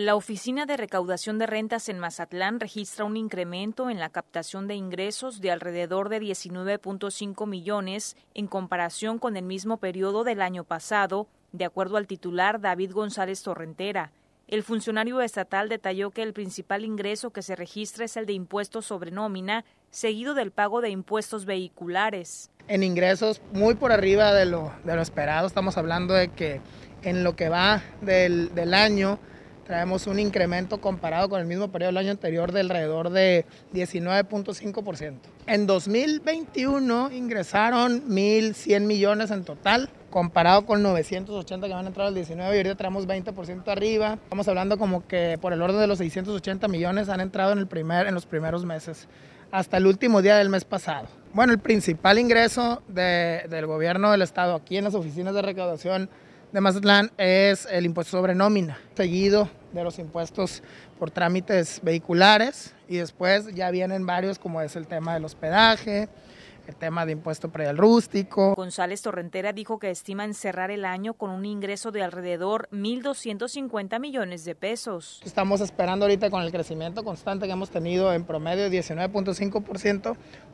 La Oficina de Recaudación de Rentas en Mazatlán registra un incremento en la captación de ingresos de alrededor de 19.5 millones en comparación con el mismo periodo del año pasado, de acuerdo al titular David González Torrentera. El funcionario estatal detalló que el principal ingreso que se registra es el de impuestos sobre nómina, seguido del pago de impuestos vehiculares. En ingresos muy por arriba de lo, esperado, estamos hablando de que en lo que va del, del año Traemos un incremento comparado con el mismo periodo del año anterior de alrededor de 19.5%. En 2021 ingresaron 1.100 millones en total, comparado con 980 que van a entrar 19 y ahorita traemos 20% arriba. Estamos hablando como que por el orden de los 680 millones han entrado en, el primer, en los primeros meses, hasta el último día del mes pasado. Bueno, el principal ingreso de, del gobierno del estado aquí en las oficinas de recaudación de Mazatlán es el impuesto sobre nómina, seguido de los impuestos por trámites vehiculares y después ya vienen varios como es el tema del hospedaje, el tema de impuesto predial rústico. González Torrentera dijo que estiman cerrar el año con un ingreso de alrededor 1.250 millones de pesos. Estamos esperando ahorita con el crecimiento constante que hemos tenido en promedio 19.5%,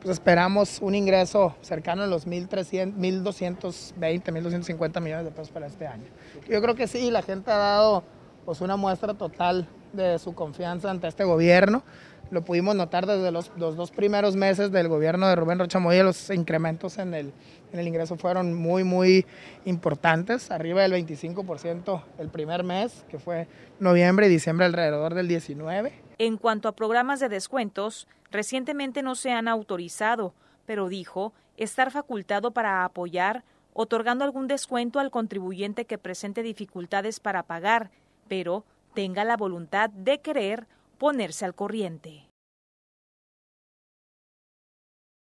pues esperamos un ingreso cercano a los 1.300, 1.220, 1.250 millones de pesos para este año. Yo creo que sí, la gente ha dado pues una muestra total de su confianza ante este gobierno lo pudimos notar desde los, dos primeros meses del gobierno de Rubén Rocha Moya, los incrementos en el, en el, ingreso fueron muy, muy importantes, arriba del 25% el primer mes, que fue noviembre y diciembre alrededor del 19%. En cuanto a programas de descuentos, recientemente no se han autorizado, pero dijo estar facultado para apoyar otorgando algún descuento al contribuyente que presente dificultades para pagar, pero tenga la voluntad de querer ponerse al corriente.